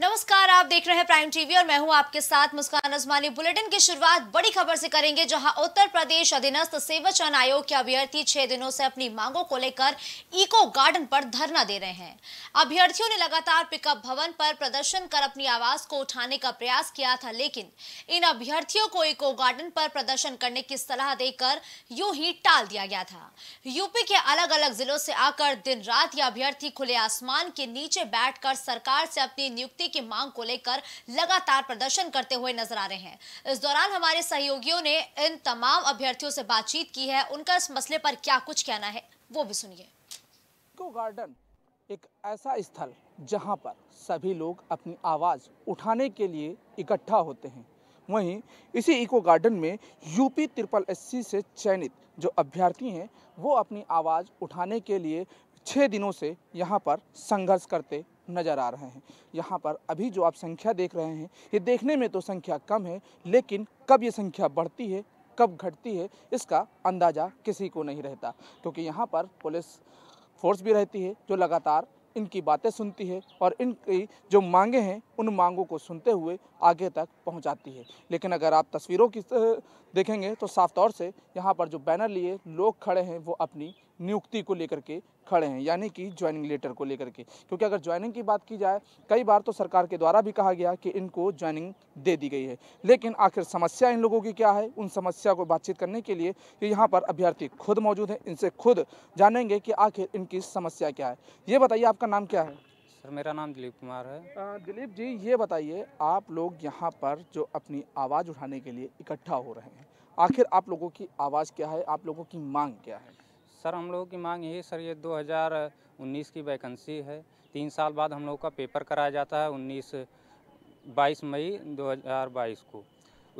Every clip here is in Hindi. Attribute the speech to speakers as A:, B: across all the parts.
A: नमस्कार आप देख रहे हैं प्राइम टीवी और मैं हूं आपके साथ मुस्कान अजमानी बुलेटिन की शुरुआत बड़ी खबर से करेंगे जहां उत्तर प्रदेश अधीनस्थ सेवा चयन आयोग के अभ्यर्थी छह दिनों से अपनी मांगों को लेकर इको गार्डन पर धरना दे रहे हैं अभ्यर्थियों ने लगातार पिकअप भवन पर प्रदर्शन कर अपनी आवाज को उठाने का प्रयास किया था लेकिन इन अभ्यर्थियों को इको गार्डन पर प्रदर्शन करने की सलाह देकर यूं ही टाल दिया गया था यूपी के अलग अलग जिलों से आकर दिन रात ये अभ्यर्थी खुले आसमान के नीचे बैठकर सरकार से अपनी नियुक्ति एमएसपी की मांग को लेकर लगातार प्रदर्शन करते हुए नजर आ रहे हैं इस दौरान हमारे सहयोगियों ने इन तमाम अभ्यर्थियों से बातचीत की है उनका इस मसले पर क्या कुछ कहना है वो भी सुनिए
B: गार्डन एक ऐसा स्थल जहां पर सभी लोग अपनी आवाज़ उठाने के लिए इकट्ठा होते हैं वहीं इसी इको गार्डन में यूपी ट्रिपल एससी से चयनित जो अभ्यर्थी हैं वो अपनी आवाज़ उठाने के लिए छः दिनों से यहाँ पर संघर्ष करते नज़र आ रहे हैं यहाँ पर अभी जो आप संख्या देख रहे हैं ये देखने में तो संख्या कम है लेकिन कब ये संख्या बढ़ती है कब घटती है इसका अंदाज़ा किसी को नहीं रहता क्योंकि यहाँ पर पुलिस फोर्स भी रहती है जो लगातार इनकी बातें सुनती है और इनकी जो मांगे हैं उन मांगों को सुनते हुए आगे तक पहुंचाती है लेकिन अगर आप तस्वीरों की देखेंगे तो साफ तौर से यहाँ पर जो बैनर लिए लोग खड़े हैं वो अपनी नियुक्ति को लेकर के खड़े हैं यानी कि ज्वाइनिंग लेटर को लेकर के क्योंकि अगर ज्वाइनिंग की बात की जाए कई बार तो सरकार के द्वारा भी कहा गया कि इनको ज्वाइनिंग दे दी गई है लेकिन आखिर समस्या इन लोगों की क्या है उन समस्या को बातचीत करने के लिए यहाँ पर अभ्यर्थी खुद मौजूद हैं इनसे खुद जानेंगे कि आखिर इनकी समस्या क्या है ये बताइए आपका नाम क्या है सर मेरा नाम दिलीप कुमार है दिलीप जी ये बताइए आप लोग यहाँ पर जो अपनी आवाज़ उठाने के लिए इकट्ठा हो रहे हैं आखिर आप लोगों की आवाज़ क्या है आप लोगों की मांग क्या है सर हम लोगों की मांग यही सर ये 2019 की वैकेंसी है तीन साल बाद हम लोग का पेपर कराया जाता है 19 22 मई 2022 को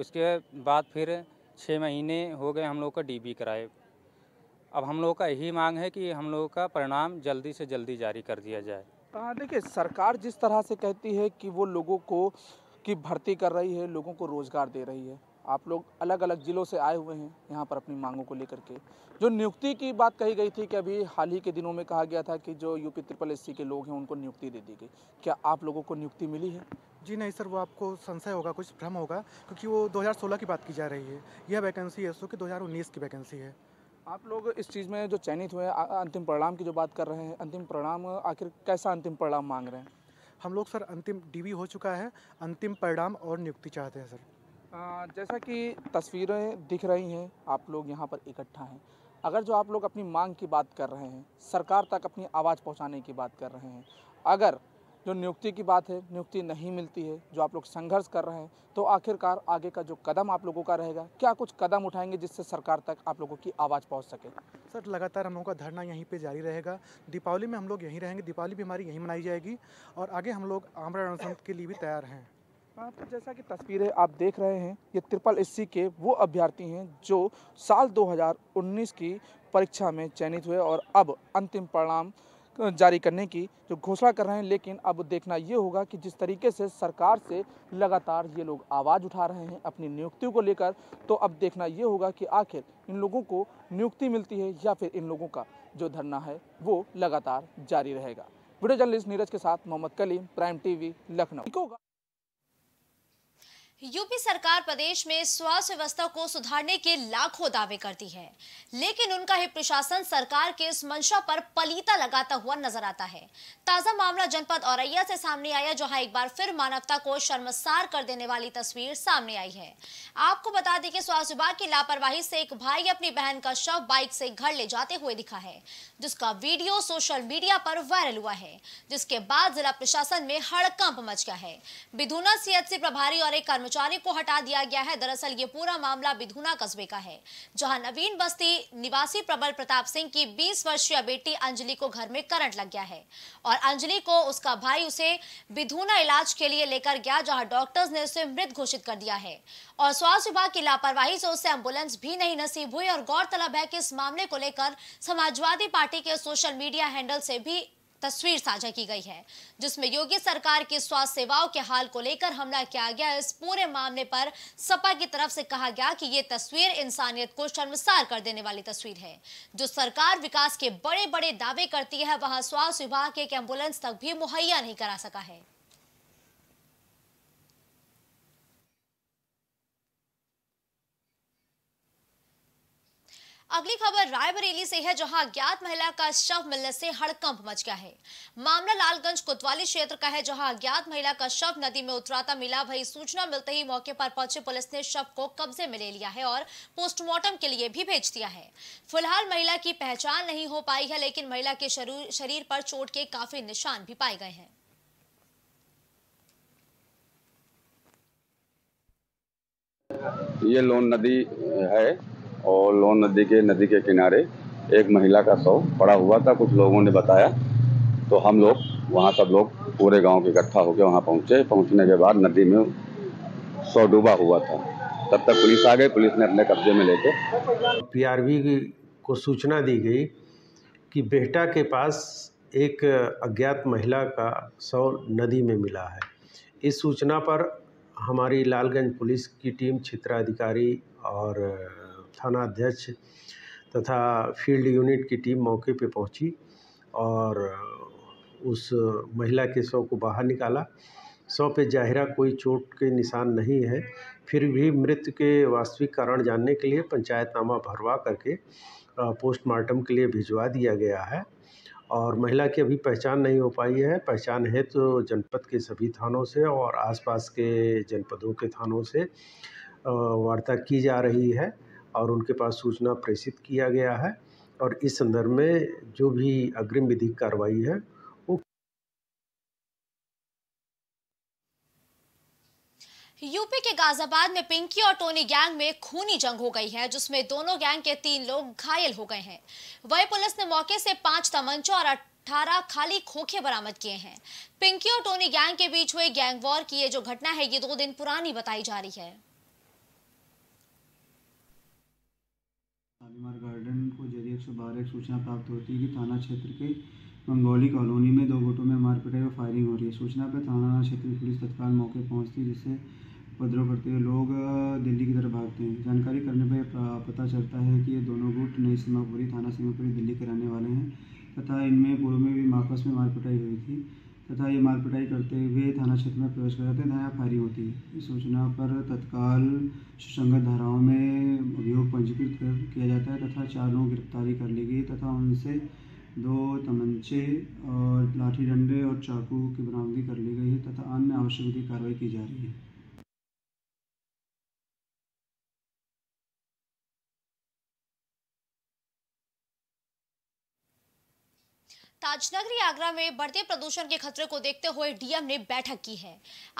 B: उसके बाद फिर छः महीने हो गए हम लोग का डीबी कराए अब हम लोग का यही मांग है कि हम लोगों का परिणाम जल्दी से जल्दी जारी कर दिया जाए देखिए सरकार जिस तरह से कहती है कि वो लोगों को की भर्ती कर रही है लोगों को रोज़गार दे रही है आप लोग अलग अलग ज़िलों से आए हुए हैं यहाँ पर अपनी मांगों को लेकर के जो नियुक्ति की बात कही गई थी कि अभी हाल ही के दिनों में कहा गया था कि जो यूपी ट्रिपल एस के लोग हैं उनको नियुक्ति दे दी गई क्या आप लोगों को नियुक्ति मिली है जी नहीं सर वो आपको संशय होगा कुछ भ्रम होगा क्योंकि वो 2016 की बात की जा रही है यह वैकेंसी सो कि दो की वैकेंसी है आप लोग इस चीज़ में जो चयनित हुए अंतिम परिणाम की जो बात कर रहे हैं अंतिम परिणाम आखिर कैसा अंतिम परिणाम मांग रहे हैं हम लोग सर अंतिम डीवी हो चुका है अंतिम परिणाम और नियुक्ति चाहते हैं सर जैसा कि तस्वीरें दिख रही हैं आप लोग यहाँ पर इकट्ठा हैं अगर जो आप लोग अपनी मांग की बात कर रहे हैं सरकार तक अपनी आवाज़ पहुँचाने की बात कर रहे हैं अगर जो नियुक्ति की बात है नियुक्ति नहीं मिलती है जो आप लोग संघर्ष कर रहे हैं तो आखिरकार आगे का जो कदम आप लोगों का रहेगा क्या कुछ कदम उठाएंगे जिससे सरकार तक आप लोगों की आवाज़ पहुंच सके सर लगातार हम लोगों का धरना यहीं पे जारी रहेगा दीपावली में हम लोग यहीं रहेंगे दीपावली भी हमारी यहीं मनाई जाएगी और आगे हम लोग आमरण के लिए भी तैयार हैं हाँ, तो जैसा कि तस्वीरें आप देख रहे हैं ये त्रिपल एस के वो अभ्यर्थी हैं जो साल 2019 की परीक्षा में चयनित हुए और अब अंतिम परिणाम जारी करने की जो घोषणा कर रहे हैं लेकिन अब देखना ये होगा कि जिस तरीके से सरकार से लगातार ये लोग आवाज़ उठा रहे हैं अपनी नियुक्तियों को लेकर तो अब देखना ये होगा कि आखिर इन लोगों को नियुक्ति मिलती है या फिर इन लोगों का जो धरना है वो लगातार जारी रहेगा वीडियो जर्नलिस्ट नीरज के साथ Mohammad Kaleem prime TV Lucknow
A: UP सरकार प्रदेश में स्वास्थ्य व्यवस्था को सुधारने के लाखों दावे करती है लेकिन उनका ही प्रशासन सरकार के इस मंशा पर पलीता लगाता हुआ नजर आता है ताजा मामला जनपद औरैया से सामने आया जहां एक बार फिर मानवता को शर्मसार कर देने वाली तस्वीर सामने आई है आपको बता दें कि स्वास्थ्य विभाग की लापरवाही से एक भाई अपनी बहन का शव बाइक से घर ले जाते हुए दिखा है जिसका वीडियो सोशल मीडिया पर वायरल हुआ है जिसके बाद जिला प्रशासन में हड़कंप मच गया है बिधुना सीएचसी प्रभारी और एक कर्मचारी कर्मचारी को हटा दिया गया है दरअसल ये पूरा मामला बिधुना कस्बे का है जहां नवीन बस्ती निवासी प्रबल प्रताप सिंह की 20 वर्षीय बेटी अंजलि को घर में करंट लग गया है और अंजलि को उसका भाई उसे बिधुना इलाज के लिए लेकर गया जहां डॉक्टर्स ने उसे मृत घोषित कर दिया है और स्वास्थ्य विभाग की लापरवाही से उसे एम्बुलेंस भी नहीं नसीब हुई और गौरतलब है कि इस मामले को लेकर समाजवादी पार्टी के सोशल मीडिया हैंडल से भी तस्वीर साझा की गई है जिसमें योगी सरकार की स्वास्थ्य सेवाओं के हाल को लेकर हमला किया गया इस पूरे मामले पर सपा की तरफ से कहा गया कि ये तस्वीर इंसानियत को शर्मसार कर देने वाली तस्वीर है जो सरकार विकास के बड़े बड़े दावे करती है वहां स्वास्थ्य विभाग एक एम्बुलेंस तक भी मुहैया नहीं करा सका है अगली खबर रायबरेली से है जहां अज्ञात महिला का शव मिलने से हड़कंप मच गया है मामला लालगंज कोतवाली क्षेत्र का है जहां अज्ञात महिला का शव नदी में उतराता मिला वही सूचना मिलते ही मौके पर पहुंचे पुलिस ने शव को कब्जे में ले लिया है और पोस्टमार्टम के लिए भी भेज दिया है फिलहाल महिला की पहचान नहीं हो पाई है लेकिन महिला के शरीर पर चोट के काफी निशान भी पाए गए हैं
C: ये लोन नदी है और लोन नदी के नदी के किनारे एक महिला का शव पड़ा हुआ था कुछ लोगों ने बताया तो हम लोग वहाँ सब लोग पूरे गांव के इकट्ठा होकर वहाँ पहुँचे पहुँचने के बाद नदी में शव डूबा हुआ था तब तक पुलिस आ गई पुलिस ने अपने कब्जे में लेके वी को सूचना दी गई कि बेटा के पास एक अज्ञात महिला का शव नदी में मिला है इस सूचना पर हमारी लालगंज पुलिस की टीम क्षेत्राधिकारी और थानाध्यक्ष तथा फील्ड यूनिट की टीम मौके पर पहुंची और उस महिला के शव को बाहर निकाला शव पे जाहिरा कोई चोट के निशान नहीं है फिर भी मृत्यु के वास्तविक कारण जानने के लिए पंचायतनामा भरवा करके पोस्टमार्टम के लिए भिजवा दिया गया है और महिला की अभी पहचान नहीं हो पाई है पहचान है तो जनपद के सभी थानों से और आसपास के जनपदों के थानों से वार्ता की जा रही है और उनके पास सूचना प्रेषित किया गया है और इस संदर्भ में जो भी अग्रिम विधिक कार्रवाई है
A: यूपी के गाजियाबाद में पिंकी और टोनी गैंग में खूनी जंग हो गई है जिसमें दोनों गैंग के तीन लोग घायल हो गए हैं वही पुलिस ने मौके से पांच तमंचों और अठारह खाली खोखे बरामद किए हैं पिंकी और टोनी गैंग के बीच हुई गैंग वॉर की ये जो घटना है ये दो दिन पुरानी बताई जा रही है
C: शालीमार गार्डन को जरिए एक सौ बारह सूचना प्राप्त होती है कि थाना क्षेत्र के मंगोली कॉलोनी में दो गुटों में मारपीटाई और फायरिंग हो रही है सूचना पर थाना क्षेत्र की पुलिस तत्काल मौके पहुंचती है जिससे उपद्रव करते हुए लोग दिल्ली की तरफ भागते हैं जानकारी करने पर पता चलता है कि ये दोनों गुट नई सीमापुरी थाना सीमापुरी दिल्ली के रहने वाले हैं तथा इनमें पूर्व में भी आपस में मारपीटाई हुई थी तथा ये पिटाई करते हुए थाना क्षेत्र में प्रवेश कर जाते हैं नया फायरिंग होती है इस सूचना पर तत्काल सुसंगत धाराओं में अभियोग पंजीकृत कर किया जाता है तथा चार लोगों गिरफ्तारी कर ली गई तथा उनसे दो तमंचे और लाठी डंडे और चाकू की बरामदगी कर ली गई है तथा अन्य आवश्यक कार्रवाई की जा रही है
A: ताजनगरी आगरा में बढ़ते प्रदूषण के खतरे को देखते हुए डीएम ने बैठक की है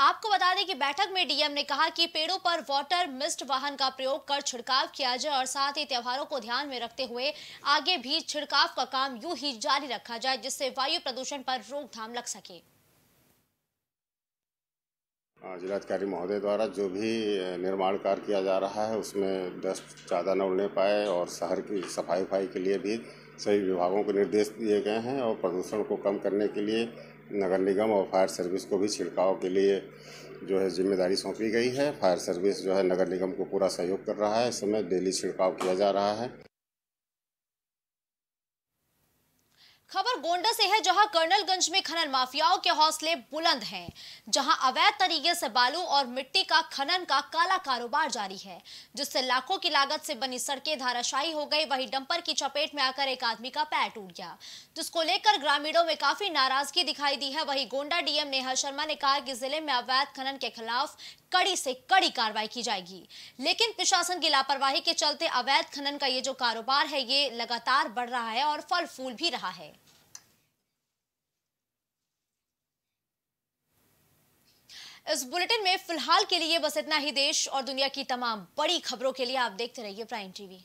A: आपको बता दें कि बैठक में डीएम ने कहा कि पेड़ों पर वाटर मिस्ट वाहन का प्रयोग कर छिड़काव किया जाए और साथ ही त्योहारों को ध्यान में रखते हुए आगे भी छिड़काव का काम यूं ही जारी रखा जाए जिससे वायु प्रदूषण पर रोकथाम लग सके
C: हाँ, जिलाधिकारी महोदय द्वारा जो भी निर्माण कार्य किया जा रहा है उसमें डस्ट ज़्यादा न उड़ने पाए और शहर की सफाई उफाई के लिए भी सभी विभागों को निर्देश दिए गए हैं और प्रदूषण को कम करने के लिए नगर निगम और फायर सर्विस को भी छिड़काव के लिए जो है जिम्मेदारी सौंपी गई है फायर सर्विस जो है नगर निगम को पूरा सहयोग कर रहा है इस समय डेली छिड़काव किया जा रहा है
A: खबर गोंडा से है जहां कर्नलगंज में खनन माफियाओं के हौसले बुलंद हैं जहां अवैध तरीके से बालू और मिट्टी का खनन का काला कारोबार जारी है जिससे लाखों की लागत से बनी सड़कें धाराशाही हो गई वहीं डंपर की चपेट में आकर एक आदमी का पैर टूट गया जिसको लेकर ग्रामीणों में काफी नाराजगी दिखाई दी है वही गोंडा डीएम नेहा शर्मा ने कहा कि जिले में अवैध खनन के खिलाफ कड़ी से कड़ी कार्रवाई की जाएगी लेकिन प्रशासन की लापरवाही के चलते अवैध खनन का ये जो कारोबार है ये लगातार बढ़ रहा है और फल फूल भी रहा है इस बुलेटिन में फिलहाल के लिए बस इतना ही देश और दुनिया की तमाम बड़ी खबरों के लिए आप देखते रहिए प्राइम टीवी